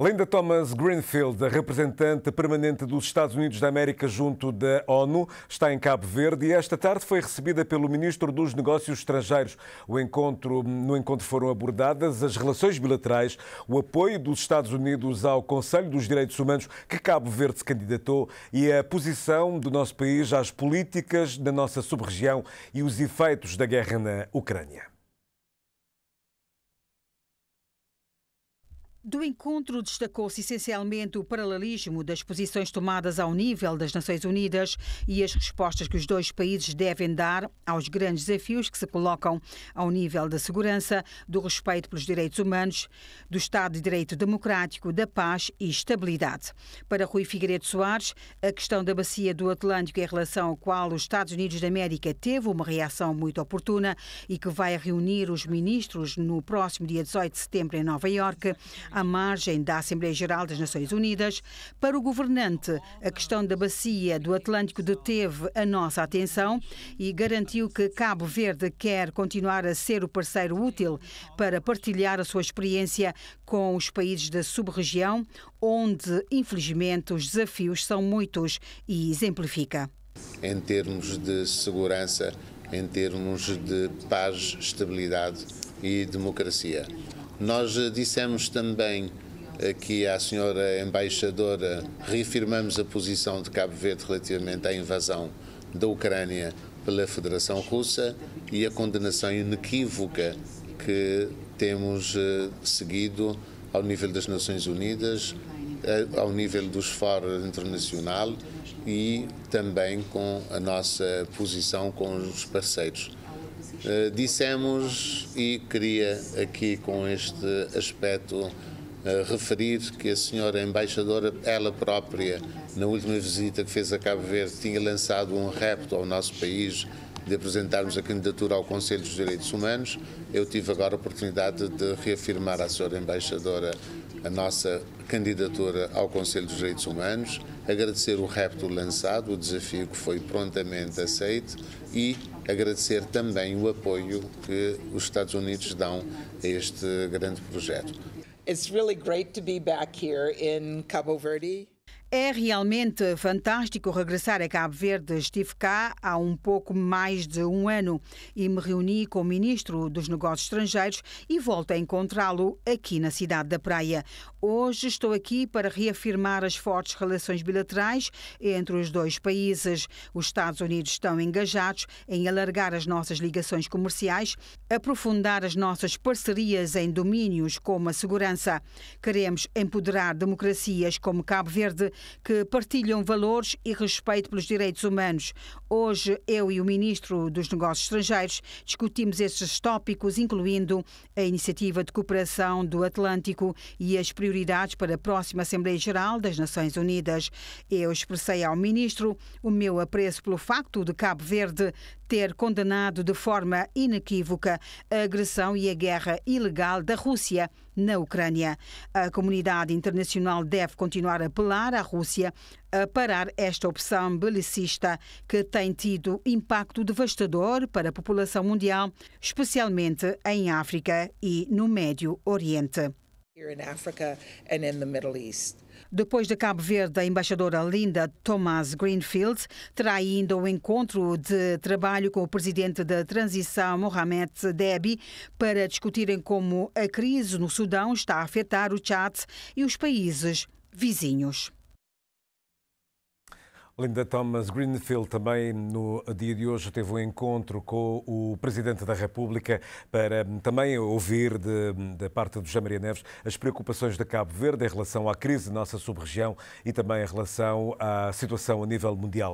Linda Thomas Greenfield, representante permanente dos Estados Unidos da América junto da ONU, está em Cabo Verde e esta tarde foi recebida pelo ministro dos Negócios Estrangeiros. O encontro, no encontro foram abordadas as relações bilaterais, o apoio dos Estados Unidos ao Conselho dos Direitos Humanos que Cabo Verde se candidatou e a posição do nosso país às políticas da nossa sub-região e os efeitos da guerra na Ucrânia. Do encontro destacou-se essencialmente o paralelismo das posições tomadas ao nível das Nações Unidas e as respostas que os dois países devem dar aos grandes desafios que se colocam ao nível da segurança, do respeito pelos direitos humanos, do Estado de Direito Democrático, da paz e estabilidade. Para Rui Figueiredo Soares, a questão da bacia do Atlântico em relação ao qual os Estados Unidos da América teve uma reação muito oportuna e que vai reunir os ministros no próximo dia 18 de setembro em Nova Iorque à margem da Assembleia Geral das Nações Unidas. Para o governante, a questão da bacia do Atlântico deteve a nossa atenção e garantiu que Cabo Verde quer continuar a ser o parceiro útil para partilhar a sua experiência com os países da sub-região, onde, infelizmente, os desafios são muitos e exemplifica. Em termos de segurança, em termos de paz, estabilidade e democracia. Nós eh, dissemos também aqui eh, à senhora embaixadora, reafirmamos a posição de Cabo Verde relativamente à invasão da Ucrânia pela Federação Russa e a condenação inequívoca que temos eh, seguido ao nível das Nações Unidas, ao nível dos fóruns internacional e também com a nossa posição com os parceiros. Eh, dissemos, e queria aqui com este aspecto eh, referir que a senhora embaixadora, ela própria, na última visita que fez a Cabo Verde, tinha lançado um repto ao nosso país de apresentarmos a candidatura ao Conselho dos Direitos Humanos. Eu tive agora a oportunidade de reafirmar à senhora embaixadora a nossa candidatura ao Conselho dos Direitos Humanos, agradecer o repto lançado, o desafio que foi prontamente aceito e agradecer também o apoio que os Estados Unidos dão a este grande projeto. It's really great to be back here in Cabo Verde. É realmente fantástico regressar a Cabo Verde. Estive cá há um pouco mais de um ano e me reuni com o Ministro dos Negócios Estrangeiros e volto a encontrá-lo aqui na cidade da Praia. Hoje estou aqui para reafirmar as fortes relações bilaterais entre os dois países. Os Estados Unidos estão engajados em alargar as nossas ligações comerciais, aprofundar as nossas parcerias em domínios como a segurança. Queremos empoderar democracias como Cabo Verde, que partilham valores e respeito pelos direitos humanos. Hoje, eu e o Ministro dos Negócios Estrangeiros discutimos esses tópicos, incluindo a iniciativa de cooperação do Atlântico e as prioridades para a próxima Assembleia Geral das Nações Unidas. Eu expressei ao Ministro o meu apreço pelo facto de Cabo Verde ter condenado de forma inequívoca a agressão e a guerra ilegal da Rússia na Ucrânia. A comunidade internacional deve continuar a apelar à Rússia a parar esta opção belicista que tem tido impacto devastador para a população mundial, especialmente em África e no Médio Oriente. Depois de Cabo Verde, a embaixadora Linda Thomas Greenfield terá ainda um encontro de trabalho com o presidente da transição, Mohamed Deby, para discutirem como a crise no Sudão está a afetar o Chad e os países vizinhos. Linda Thomas Greenfield também no dia de hoje teve um encontro com o Presidente da República para hum, também ouvir de, hum, da parte do José Maria Neves as preocupações da Cabo Verde em relação à crise da nossa sub-região e também em relação à situação a nível mundial.